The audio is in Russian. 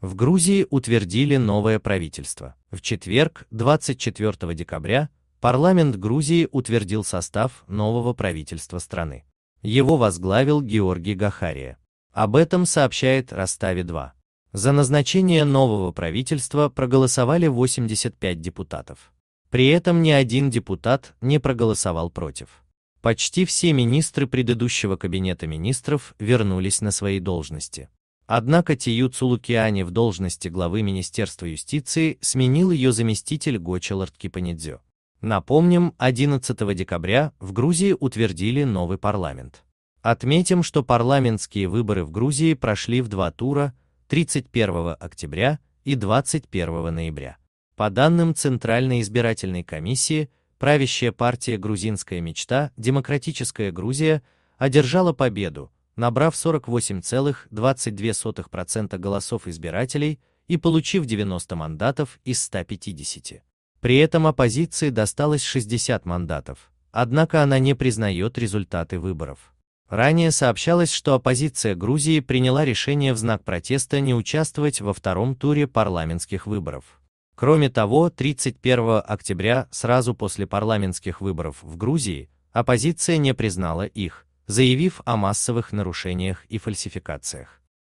В Грузии утвердили новое правительство. В четверг, 24 декабря, парламент Грузии утвердил состав нового правительства страны. Его возглавил Георгий Гахария. Об этом сообщает Раставе 2. За назначение нового правительства проголосовали 85 депутатов. При этом ни один депутат не проголосовал против. Почти все министры предыдущего кабинета министров вернулись на свои должности. Однако Тию Цулукиани в должности главы Министерства юстиции сменил ее заместитель Гочелард Кипанидзё. Напомним, 11 декабря в Грузии утвердили новый парламент. Отметим, что парламентские выборы в Грузии прошли в два тура 31 октября и 21 ноября. По данным Центральной избирательной комиссии, правящая партия «Грузинская мечта» «Демократическая Грузия» одержала победу набрав 48,22% голосов избирателей и получив 90 мандатов из 150. При этом оппозиции досталось 60 мандатов, однако она не признает результаты выборов. Ранее сообщалось, что оппозиция Грузии приняла решение в знак протеста не участвовать во втором туре парламентских выборов. Кроме того, 31 октября, сразу после парламентских выборов в Грузии, оппозиция не признала их, заявив о массовых нарушениях и фальсификациях.